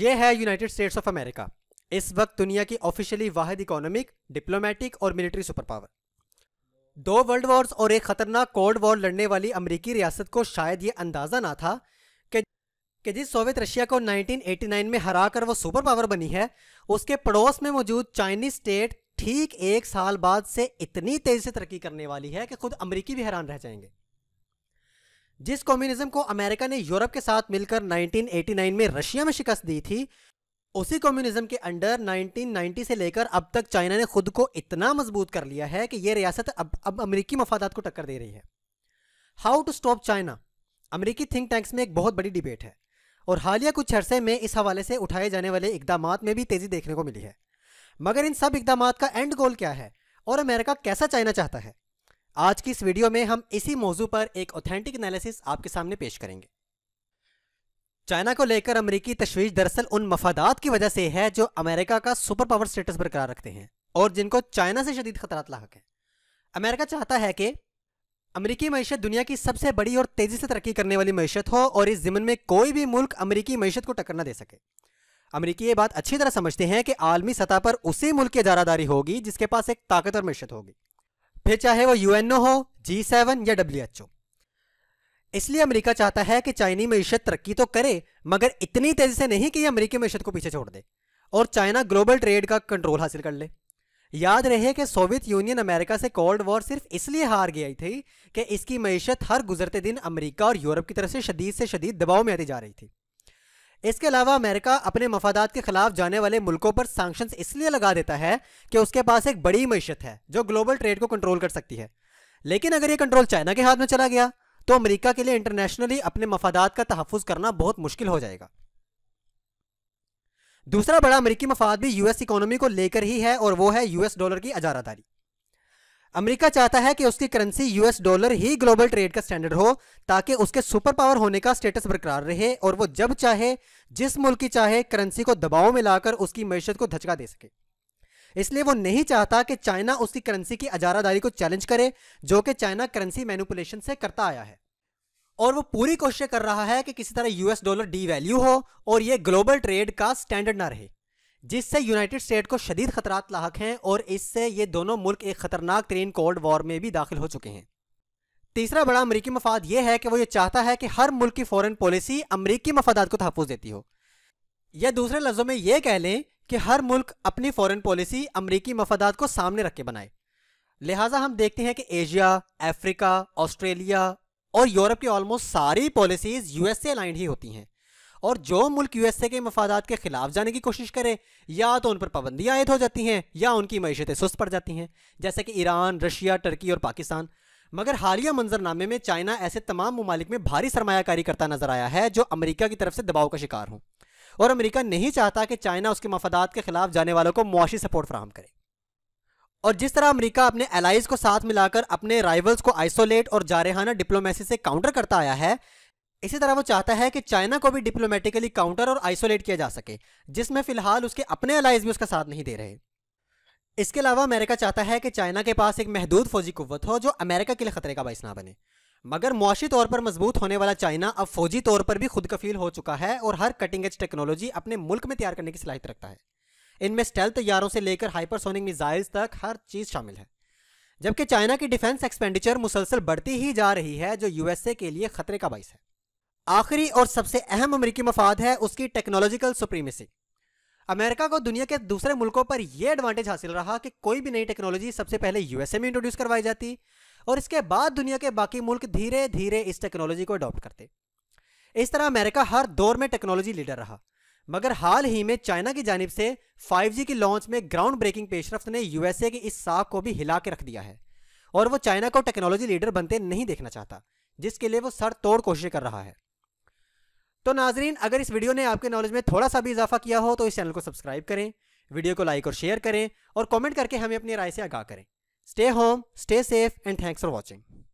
ये है United states of America इस वक्त दुनिया की ऑफिशियली वाहिद इकोनॉमिक डिप्लोमेटिक और मिलिट्री सुपर पावर दो वर्ल्ड वॉर्स और एक खतरनाक कोल्ड वॉर लड़ने वाली अमेरिकी रियासत को शायद ये अंदाज़ा ना था कि जिस सोवियत रशिया को 1989 में हराकर वो सुपर पावर बनी है उसके पड़ोस में मौजूद चाइनीज स्टेट ठीक एक साल बाद से इतनी तेज़ी से तरक्की करने वाली है कि खुद अमरीकी भी हैरान रह जाएंगे जिस कम्युनिज्म को अमेरिका ने यूरोप के साथ मिलकर 1989 में रशिया में शिकस्त दी थी उसी कम्युनिज्म के अंडर 1990 से लेकर अब तक चाइना ने खुद को इतना मजबूत कर लिया है कि यह रियासत अब अब अमरीकी मफादात को टक्कर दे रही है हाउ टू स्टॉप चाइना अमरीकी थिंक टैंक्स में एक बहुत बड़ी डिबेट है और हालिया कुछ अरसे में इस हवाले से उठाए जाने वाले इकदाम में भी तेज़ी देखने को मिली है मगर इन सब इकदाम का एंड गोल क्या है और अमेरिका कैसा चाइना चाहता है आज की इस वीडियो में हम इसी मौजू पर एक ऑथेंटिक एनालिसिस आपके सामने पेश करेंगे चाइना को लेकर अमेरिकी तशवीश दरअसल उन मफादात की वजह से है जो अमेरिका का सुपर पावर स्टेटस बरकरार रखते हैं और जिनको चाइना से शदीद खतरा लाक है अमेरिका चाहता है कि अमेरिकी मीशत दुनिया की सबसे बड़ी और तेज़ी से तरक्की करने वाली मीशत हो और इस ज़िमन में कोई भी मुल्क अमरीकी मीशत को टक्कर ना दे सके अमरीकी ये बात अच्छी तरह समझते हैं कि आलमी सतह पर उसी मुल्क की इजारादारी होगी जिसके पास एक ताकतवर मीशत होगी फिर चाहे वो यूएनओ हो जी सेवन या डब्ल्यू एच ओ इसलिए अमेरिका चाहता है कि चाइनी मीशत तरक्की तो करे मगर इतनी तेजी से नहीं कि ये अमेरिकी मीशत को पीछे छोड़ दे और चाइना ग्लोबल ट्रेड का कंट्रोल हासिल कर ले याद रहे कि सोवियत यूनियन अमेरिका से कोल्ड वॉर सिर्फ इसलिए हार गई थी कि इसकी मीशत हर गुजरते दिन अमेरिका और यूरोप की तरफ से शदीद से शदीद दबाव में आती जा रही थी इसके अलावा अमेरिका अपने मफादात के खिलाफ जाने वाले मुल्कों पर सैंक्शन इसलिए लगा देता है कि उसके पास एक बड़ी मीशत है जो ग्लोबल ट्रेड को कंट्रोल कर सकती है लेकिन अगर ये कंट्रोल चाइना के हाथ में चला गया तो अमेरिका के लिए इंटरनेशनली अपने मफादात का तहफ़ करना बहुत मुश्किल हो जाएगा दूसरा बड़ा अमेरिकी मफाद भी यूएस इकोनॉमी को लेकर ही है और वो है यूएस डॉलर की अजारादारी अमेरिका चाहता है कि उसकी करेंसी यूएस डॉलर ही ग्लोबल ट्रेड का स्टैंडर्ड हो ताकि उसके सुपर पावर होने का स्टेटस बरकरार रहे और वो जब चाहे जिस मुल्क की चाहे करेंसी को दबाव में लाकर उसकी मीशत को धचका दे सके इसलिए वो नहीं चाहता कि चाइना उसकी करेंसी की अजारादारी को चैलेंज करे जो कि चाइना करेंसी मैनुपुलेशन से करता आया है और वो पूरी कोशिश कर रहा है कि किसी तरह यूएस डॉलर वैल्यू हो और ये ग्लोबल ट्रेड का स्टैंडर्ड ना रहे जिससे यूनाइटेड स्टेट को शदीद खतरा लाक हैं और इससे ये दोनों मुल्क एक ख़तरनाक तरीन कोल्ड वॉर में भी दाखिल हो चुके हैं तीसरा बड़ा अमरीकी मफाद यह है कि वो ये चाहता है कि हर मुल्क की फ़ॉरन पॉलिसी अमरीकी मफादात को तहफ़ देती हो या दूसरे लफ्ज़ों में ये कह लें कि हर मुल्क अपनी फ़ॉरन पॉलिसी अमरीकी मफादात को सामने रख के बनाए लिहाजा हम देखते हैं कि एशिया अफ्रीका ऑस्ट्रेलिया और यूरोप की ऑलमोस्ट सारी पॉलिसीज़ यूएसए अलाइंड ही होती हैं और जो मुल्क यूएसए के मफादात के खिलाफ जाने की कोशिश करे या तो उन पर पाबंदियां आयद हो जाती हैं या उनकी मीशतें सुस्त पड़ जाती हैं जैसे कि ईरान रशिया टर्की और पाकिस्तान मगर हालिया मंजरनामे में चाइना ऐसे तमाम ममालिक में भारी सरमाकारी करता नजर आया है जो अमरीका की तरफ से दबाव का शिकार हों और अमरीका नहीं चाहता कि चाइना उसके मफादात के खिलाफ जाने वालों को मुआशी सपोर्ट फ्राहम करे और जिस तरह अमेरिका अपने एलाइज को साथ मिलाकर अपने राइवल्स को आइसोलेट और जारहाना डिप्लोमेसी से काउंटर करता आया है इसी तरह वो चाहता है कि चाइना को भी डिप्लोमेटिकली काउंटर और आइसोलेट किया जा सके जिसमें फिलहाल उसके अपने अलाइज भी उसका साथ नहीं दे रहे इसके अलावा अमेरिका चाहता है कि चाइना के पास एक महदूद फौजी कुत हो जो अमेरिका के लिए खतरे का बायस ना बने मगर मुआशी तौर पर मजबूत होने वाला चाइना अब फौजी तौर पर भी खुद कफील हो चुका है और हर कटिंग एज टेक्नोलॉजी अपने मुल्क में तैयार करने की सलाहित रखता है इनमें स्टेल तैयारों से लेकर हाइपरसोनिक मिसाइल्स तक हर चीज़ शामिल है जबकि चाइना की डिफेंस एक्सपेंडिचर मुसलसल बढ़ती ही जा रही है जो यूएसए के लिए खतरे का बाइस है आखिरी और सबसे अहम अमरीकी मफाद है उसकी टेक्नोलॉजिकल सुप्रीमेसी अमेरिका को दुनिया के दूसरे मुल्कों पर यह एडवांटेज हासिल रहा कि कोई भी नई टेक्नोलॉजी सबसे पहले यूएसए में इंट्रोड्यूस करवाई जाती और इसके बाद दुनिया के बाकी मुल्क धीरे धीरे इस टेक्नोलॉजी को अडॉप्ट करते इस तरह अमेरिका हर दौर में टेक्नोलॉजी लीडर रहा मगर हाल ही में चाइना की जानब से 5G की लॉन्च में ग्राउंड ब्रेकिंग पेशरफ ने यूएसए की इस साख को भी हिला के रख दिया है और वो चाइना को टेक्नोलॉजी लीडर बनते नहीं देखना चाहता जिसके लिए वो सर तोड़ कोशिश कर रहा है तो नाजरीन अगर इस वीडियो ने आपके नॉलेज में थोड़ा सा भी इजाफा किया हो तो इस चैनल को सब्सक्राइब करें वीडियो को लाइक और शेयर करें और कमेंट करके हमें अपनी राय से आगाह करें stay home stay safe and thanks for watching